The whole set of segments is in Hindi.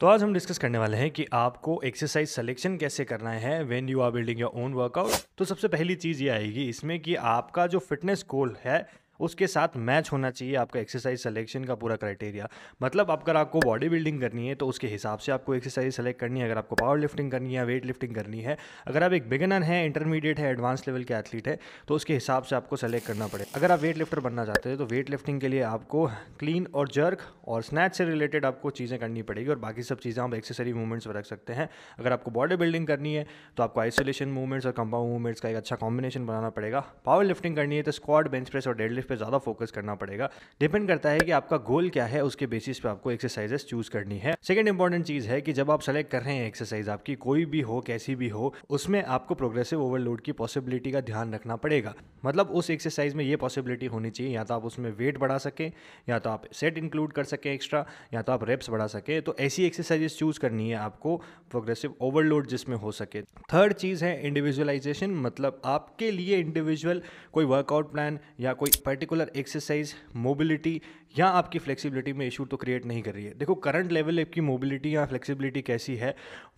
तो आज हम डिस्कस करने वाले हैं कि आपको एक्सरसाइज सिलेक्शन कैसे करना है when you are building your own workout तो सबसे पहली चीज़ ये आएगी इसमें कि आपका जो फिटनेस गोल है उसके साथ मैच होना चाहिए आपका एक्सरसाइज सिलेक्शन का पूरा क्राइटेरिया मतलब अगर आपको बॉडी बिल्डिंग करनी है तो उसके हिसाब से आपको एक्सरसाइज सेलेक्ट करनी है अगर आपको पावर लिफ्टिंग करनी है वेट लिफ्टिंग करनी है अगर आप एक बिगनर है इंटरमीडिएट है एडवांस लेवल के एथलीट है तो उसके हिसाब से आपको सेलेक्ट करना पड़ेगा अगर आप वेट लिफ्टर बनना चाहते हैं तो वेट लिफ्टिंग के लिए आपको क्लीन और जर्क और स्नैच से रिलेटेड आपको चीज़ें करनी पड़ेगी और बाकी सब चीज़ें आप एक्सेसरी मूवमेंट्स में रख सकते हैं अगर आपको बॉडी बिल्डिंग करनी है तो आपको आइसोलेशन मूवमेंट्स और कंपाउंड मूवमेंट्स का एक अच्छा कॉम्बिनेशन बनाना पड़ेगा पावर लिफ्टिंग करनी है तो स्क्वाड बेंच प्रेस और डेड पर ज़्यादा फोकस करना पड़ेगा डिपेंड करता है कि आपका गोल क्या है उसके बेसिस पे आपको एक्सरसाइजेस चूज करनी है सेकेंड इंपॉर्टेंट चीज़ है कि जब आप सेलेक्ट कर रहे हैं एक्सरसाइज आपकी कोई भी हो कैसी भी हो उसमें आपको प्रोग्रेसिव ओवरलोड की पॉसिबिलिटी का ध्यान रखना पड़ेगा मतलब उस एक्सरसाइज में ये पॉसिबिलिटी होनी चाहिए या तो आप उसमें वेट बढ़ा सकें या तो आप सेट इंक्लूड कर सकें एक्स्ट्रा या तो आप रेप्स बढ़ा सकें तो ऐसी एक्सरसाइजेस चूज करनी है आपको प्रोग्रेसिव ओवरलोड जिसमें हो सके थर्ड चीज़ है इंडिविजुअलाइजेशन मतलब आपके लिए इंडिविजुअल कोई वर्कआउट प्लान या कोई पर्टिकुलर एक्सरसाइज मोबिलिटी या आपकी फ्लेक्सिबिलिटी में इशू तो क्रिएट नहीं कर रही है देखो करंट लेवल की मोबिलिटी या फ्लेक्सिबिलिटी कैसी है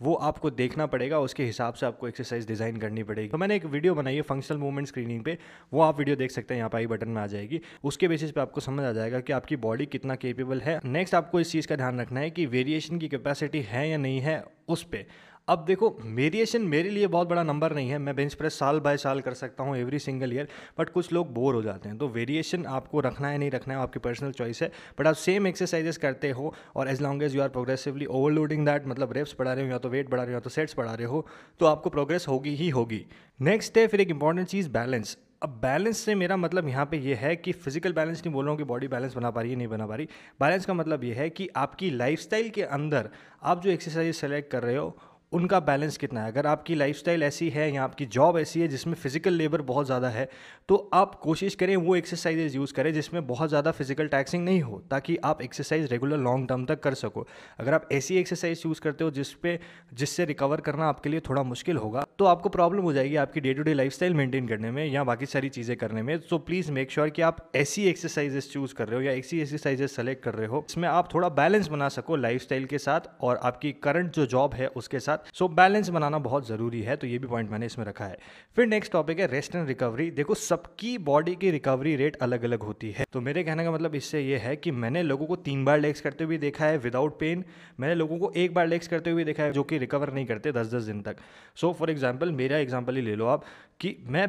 वो आपको देखना पड़ेगा उसके हिसाब से आपको एक्सरसाइज डिज़ाइन करनी पड़ेगी तो मैंने एक वीडियो बनाई है फंक्शनल मूवमेंट स्क्रीनिंग पे वो आप वीडियो देख सकते हैं यहाँ पर आई बटन में आ जाएगी उसके बेसिस पे आपको समझ आ जाएगा कि आपकी बॉडी कितना केपेबल है नेक्स्ट आपको इस चीज़ का ध्यान रखना है कि वेरिएशन की कैपेसिटी है या नहीं है उस पर अब देखो वेरिएशन मेरे लिए बहुत बड़ा नंबर नहीं है मैं बेंच प्रेस साल बाय साल कर सकता हूँ एवरी सिंगल ईयर बट कुछ लोग बोर हो जाते हैं तो वेरिएशन आपको रखना है नहीं रखना है आपकी पर्सनल चॉइस है बट आप सेम एक्सरसाइजेस करते हो और as long as you are progressively overloading that मतलब रेप्स बढ़ा रहे हो या तो वेट बढ़ा रहे हो या तो सेट्स बढ़ा रहे हो तो आपको प्रोग्रेस होगी ही होगी नेक्स्ट है फिर एक इंपॉर्टेंट चीज़ बैलेंस अब बैलेंस से मेरा मतलब यहाँ पे ये है कि फिजिकल बैलेंस नहीं बोल रहा हूँ कि बॉडी बैलेंस बना पा रही है नहीं बना पा रही बैलेंस का मतलब ये है कि आपकी लाइफस्टाइल के अंदर आप जो एक्सरसाइज सेलेक्ट कर रहे हो उनका बैलेंस कितना है अगर आपकी लाइफस्टाइल ऐसी है या आपकी जॉब ऐसी है जिसमें फिजिकल लेबर बहुत ज़्यादा है तो आप कोशिश करें वो एक्सरसाइजेज यूज़ करें जिसमें बहुत ज़्यादा फिजिकल टैक्सिंग नहीं हो ताकि आप एक्सरसाइज रेगुलर लॉन्ग टर्म तक कर सको अगर आप ऐसी एक्सरसाइज यूज़ करते हो जिस पे जिससे रिकवर करना आपके लिए थोड़ा मुश्किल होगा तो आपको प्रॉब्लम हो जाएगी आपकी day to day lifestyle maintain करने में या बाकी सारी चीज़ें करने में सो प्लीज़ मेक श्योर कि आप ऐसी एक्सरसाइजेस चूज़ कर रहे हो या ऐसी एक्सरसाइजेस सेलेक्ट कर रहे हो इसमें आप थोड़ा बैलेंस बना सको लाइफ के साथ और आपकी करंट जो जॉब है उसके साथ सो बैलेंस बनाना बहुत ज़रूरी है तो ये भी पॉइंट मैंने इसमें रखा है फिर नेक्स्ट टॉपिक है रेस्ट एंड रिकवरी देखो सबकी बॉडी की रिकवरी रेट अलग अलग होती है तो मेरे कहने का मतलब इससे यह है कि मैंने लोगों को तीन बार लेग्स करते हुए देखा है विदाउट पेन मैंने लोगों को एक बार लेग्स करते हुए देखा है जो कि रिकवर नहीं करते दस दस दिन तक सो फॉर एग्जाम्पल एग्जाम्पल मेरा एग्जाम्पल ही ले लो आप कि मैं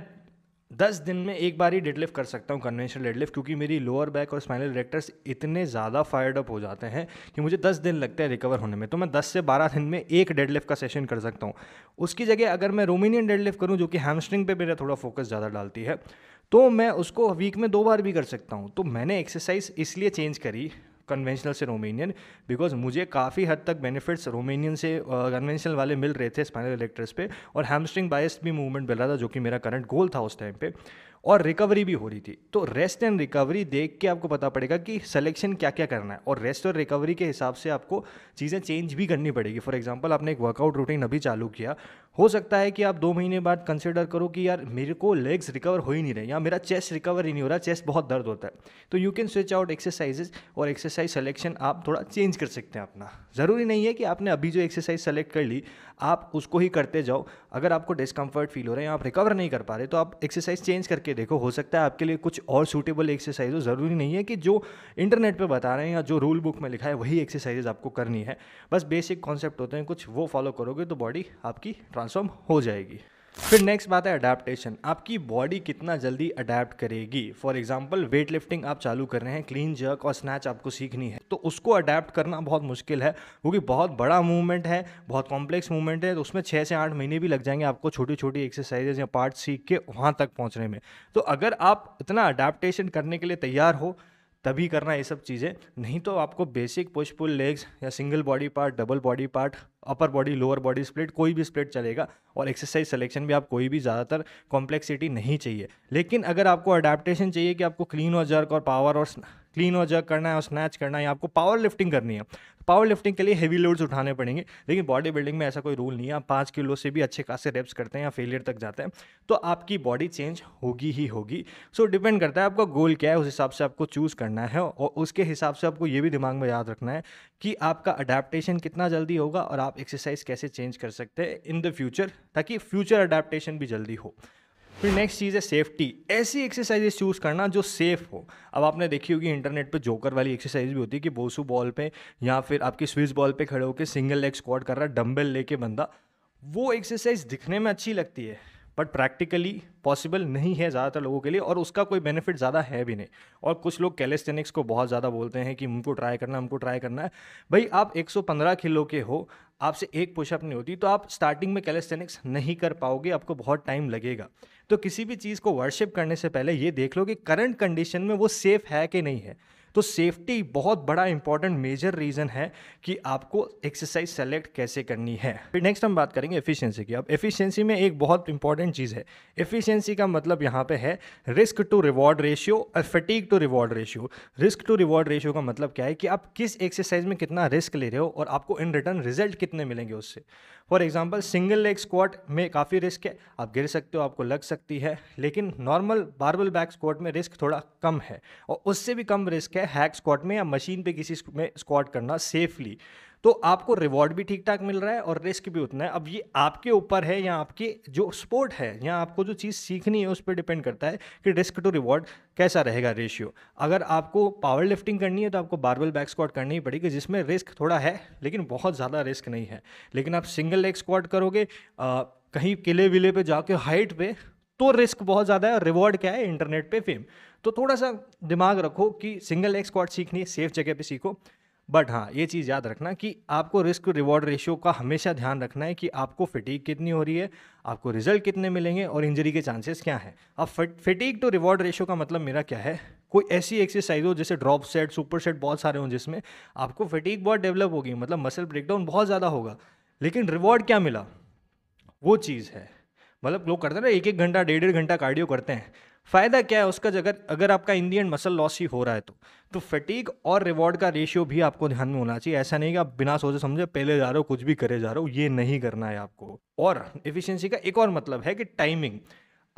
दस दिन में एक बार ही डेडलिफ्ट कर सकता हूँ कन्वेंशनल डेडलिफ्ट क्योंकि मेरी लोअर बैक और स्पाइनल रेक्टर्स इतने ज़्यादा फायर्ड अप हो जाते हैं कि मुझे दस दिन लगते हैं रिकवर होने में तो मैं दस से बारह दिन में एक डेडलिफ्ट का सेशन कर सकता हूँ उसकी जगह अगर मैं रोमिनियन डेडलिफ्ट करूँ जो कि हैमस्ट्रिंग पर मेरा थोड़ा फोकस ज़्यादा डालती है तो मैं उसको वीक में दो बार भी कर सकता हूँ तो मैंने एक्सरसाइज इसलिए चेंज करी कन्वेंशनल से रोमेनियन बिकॉज मुझे काफ़ी हद तक बेनिफिट्स रोमेनियन से कन्वेंशनल वाले मिल रहे थे स्पाइनल इलेक्ट्रस पे और हैमस्ट्रिंग बायस भी मूवमेंट मिल रहा था जो कि मेरा करंट गोल था उस टाइम पे और रिकवरी भी हो रही थी तो रेस्ट एंड रिकवरी देख के आपको पता पड़ेगा कि सिलेक्शन क्या क्या करना है और रेस्ट और रिकवरी के हिसाब से आपको चीज़ें चेंज भी करनी पड़ेगी फॉर एग्जांपल आपने एक वर्कआउट रूटीन अभी चालू किया हो सकता है कि आप दो महीने बाद कंसिडर करो कि यार मेरे को लेग्स रिकवर हो ही नहीं रहे या मेरा चेस्ट रिकवर ही नहीं हो रहा चेस्ट बहुत दर्द होता है तो you can switch out exercises और एक्सरसाइज सेलेक्शन आप थोड़ा चेंज कर सकते हैं अपना ज़रूरी नहीं है कि आपने अभी जो एक्सरसाइज सेलेक्ट कर ली आप उसको ही करते जाओ अगर आपको डिस्कम्फर्ट फील हो रहा है या आप रिकवर नहीं कर पा रहे तो आप एक्सरसाइज चेंज करके देखो हो सकता है आपके लिए कुछ और सूटेबल एक्सरसाइज हो ज़रूरी नहीं है कि जो इंटरनेट पर बता रहे हैं या जो रूल बुक में लिखा है वही एक्सरसाइजेज आपको करनी है बस बेसिक कॉन्सेप्ट होते हैं कुछ वो फॉलो करोगे तो बॉडी आपकी ट्रांसफॉर्म हो जाएगी फिर नेक्स्ट बात है अडेप्टन आपकी बॉडी कितना जल्दी अडेप्ट करेगी फॉर एग्जाम्पल वेट लिफ्टिंग आप चालू कर रहे हैं क्लीन जर्क और स्नैच आपको सीखनी है तो उसको अडेप्ट करना बहुत मुश्किल है क्योंकि बहुत बड़ा मूवमेंट है बहुत कॉम्प्लेक्स मूवमेंट है तो उसमें छः से आठ महीने भी लग जाएंगे आपको छोटी छोटी एक्सरसाइजेज या पार्ट सीख के वहाँ तक पहुँचने में तो अगर आप इतना अडेप्टशन करने के लिए तैयार हो तभी करना ये सब चीज़ें नहीं तो आपको बेसिक पुश पुल लेग्स या single body part double body part upper body lower body split कोई भी स्प्लिट चलेगा और एक्सरसाइज सिलेक्शन भी आप कोई भी ज़्यादातर कॉम्प्लेक्सिटी नहीं चाहिए लेकिन अगर आपको अडेप्टेशन चाहिए कि आपको क्लीन और जर्क और पावर और क्लीन और जर्क करना है और स्नैच करना है आपको पावर लिफ्टिंग करनी है पावर तो लिफ्टिंग के लिए हेवी लोड्स उठाने पड़ेंगे लेकिन बॉडी बिल्डिंग में ऐसा कोई रूल नहीं है आप पाँच किलो से भी अच्छे खासे रेप्स करते हैं या फेलियर तक जाते हैं तो आपकी बॉडी चेंज होगी ही होगी सो so, डिपेंड करता है आपका गोल क्या है उस हिसाब से आपको चूज़ करना है और उसके हिसाब से आपको ये भी दिमाग में याद रखना है कि आपका अडेप्टेशन कितना जल्दी होगा और आप आप एक्सरसाइज कैसे चेंज कर सकते हैं इन द फ्यूचर ताकि फ्यूचर अडाप्टेशन भी जल्दी हो फिर नेक्स्ट चीज़ है सेफ्टी ऐसी एक्सरसाइजेस चूज़ करना जो सेफ हो अब आपने देखी होगी इंटरनेट पे जोकर वाली एक्सरसाइज भी होती है कि बोसू बॉल पे या फिर आपकी स्विच बॉल पे खड़े होकर सिंगल लेग स्क्वाड कर रहा है डम्बल लेके बंदा वो एक्सरसाइज दिखने में अच्छी लगती है बट प्रैक्टिकली पॉसिबल नहीं है ज़्यादातर लोगों के लिए और उसका कोई बेनिफिट ज़्यादा है भी नहीं और कुछ लोग कैलेस्टेनिक्स को बहुत ज़्यादा बोलते हैं कि हमको ट्राई करना हमको ट्राई करना है भाई आप 115 किलो के हो आपसे एक पुशअप नहीं होती तो आप स्टार्टिंग में कैलेस्टेनिक्स नहीं कर पाओगे आपको बहुत टाइम लगेगा तो किसी भी चीज़ को वर्शिप करने से पहले ये देख लो कि करंट कंडीशन में वो सेफ़ है कि नहीं है तो सेफ्टी बहुत बड़ा इंपॉर्टेंट मेजर रीज़न है कि आपको एक्सरसाइज सेलेक्ट कैसे करनी है फिर नेक्स्ट हम बात करेंगे एफिशिएंसी की अब एफिशिएंसी में एक बहुत इंपॉर्टेंट चीज़ है एफिशिएंसी का मतलब यहाँ पे है रिस्क टू रिवॉर्ड रेशियो और fatigue to reward ratio risk to reward ratio का मतलब क्या है कि आप किस एक्सरसाइज में कितना रिस्क ले रहे हो और आपको इन रिटर्न रिजल्ट कितने मिलेंगे उससे for example single leg squat में काफ़ी रिस्क है आप गिर सकते हो आपको लग सकती है लेकिन नॉर्मल बारबल बैक स्क्वाट में रिस्क थोड़ा कम है और उससे भी कम रिस्क है है हैक स्क्वाड में या मशीन पे किसी में स्क्वाड करना सेफली तो आपको रिवॉर्ड भी ठीक ठाक मिल रहा है और रिस्क भी उतना है अब ये आपके ऊपर है या आपके जो स्पोर्ट है या आपको जो चीज़ सीखनी है उस पर डिपेंड करता है कि रिस्क टू रिवॉर्ड कैसा रहेगा रेशियो अगर आपको पावर लिफ्टिंग करनी है तो आपको बारबल बैक स्क्वाड करनी ही पड़ेगी जिसमें रिस्क थोड़ा है लेकिन बहुत ज़्यादा रिस्क नहीं है लेकिन आप सिंगल लेग स्क्वाड करोगे आ, कहीं किले विले पे जाके हाइट पे तो रिस्क बहुत ज़्यादा है और रिवॉर्ड क्या है इंटरनेट पे फेम तो थोड़ा सा दिमाग रखो कि सिंगल एक्स स्क्वाट सीखनी है सेफ जगह पे सीखो बट हाँ ये चीज़ याद रखना कि आपको रिस्क रिवॉर्ड रेशियो का हमेशा ध्यान रखना है कि आपको फिटीक कितनी हो रही है आपको रिजल्ट कितने मिलेंगे और इंजरी के चांसेस क्या हैं अब फिटीक टू तो रिवॉर्ड रेशियो का मतलब मेरा क्या है कोई ऐसी एक्सरसाइज हो जैसे ड्रॉप सेट सुपर सेट बहुत सारे हों जिसमें आपको फिटीक बहुत डेवलप होगी मतलब मसल ब्रेकडाउन बहुत ज़्यादा होगा लेकिन रिवॉर्ड क्या मिला वो चीज़ है मतलब लोग करते हैं ना एक एक घंटा डेढ़ डेढ़ घंटा कार्डियो करते हैं फ़ायदा क्या है उसका अगर अगर आपका इंडियन मसल लॉस ही हो रहा है तो तो फटीक और रिवॉर्ड का रेशियो भी आपको ध्यान में होना चाहिए ऐसा नहीं कि आप बिना सोचे समझे पहले जा रहे हो कुछ भी करे जा रहे हो ये नहीं करना है आपको और एफिशिएंसी का एक और मतलब है कि टाइमिंग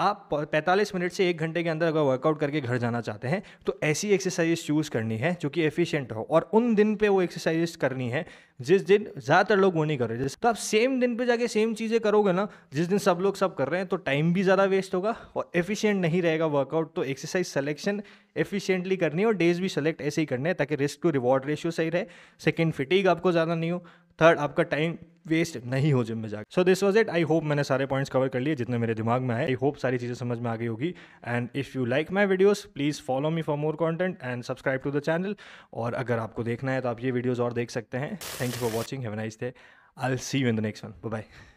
आप 45 मिनट से एक घंटे के अंदर अगर वर्कआउट करके घर जाना चाहते हैं तो ऐसी एक्सरसाइज चूज़ करनी है जो कि एफिशिएंट हो और उन दिन पे वो एक्सरसाइज करनी है जिस दिन ज़्यादातर लोग वो नहीं कर रहे तो आप सेम दिन पे जाके सेम चीज़ें करोगे ना जिस दिन सब लोग सब कर रहे हैं तो टाइम भी ज़्यादा वेस्ट होगा और एफिशिएंट नहीं रहेगा वर्कआउट तो एक्सरसाइज सेलेक्शन एफिशिएंटली करनी है और डेज भी सेलेक्ट ऐसे ही करने हैं ताकि रिस्क टू रिवॉर्ड रेशियो सही रहे सेकेंड फिटिंग आपको ज़्यादा नहीं हो थर्ड आपका टाइम वेस्ट नहीं हो जिम में जाकर so this was it I hope मैंने सारे पॉइंट्स कवर कर लिए जितने मेरे दिमाग में आए आई होप सारी चीज़ें समझ में आ गई होगी and if you like my videos please follow me for more content and subscribe to the channel और अगर आपको देखना है तो आप ये वीडियोज़ और देख सकते हैं thank you for watching have nice day I see you in the next one bye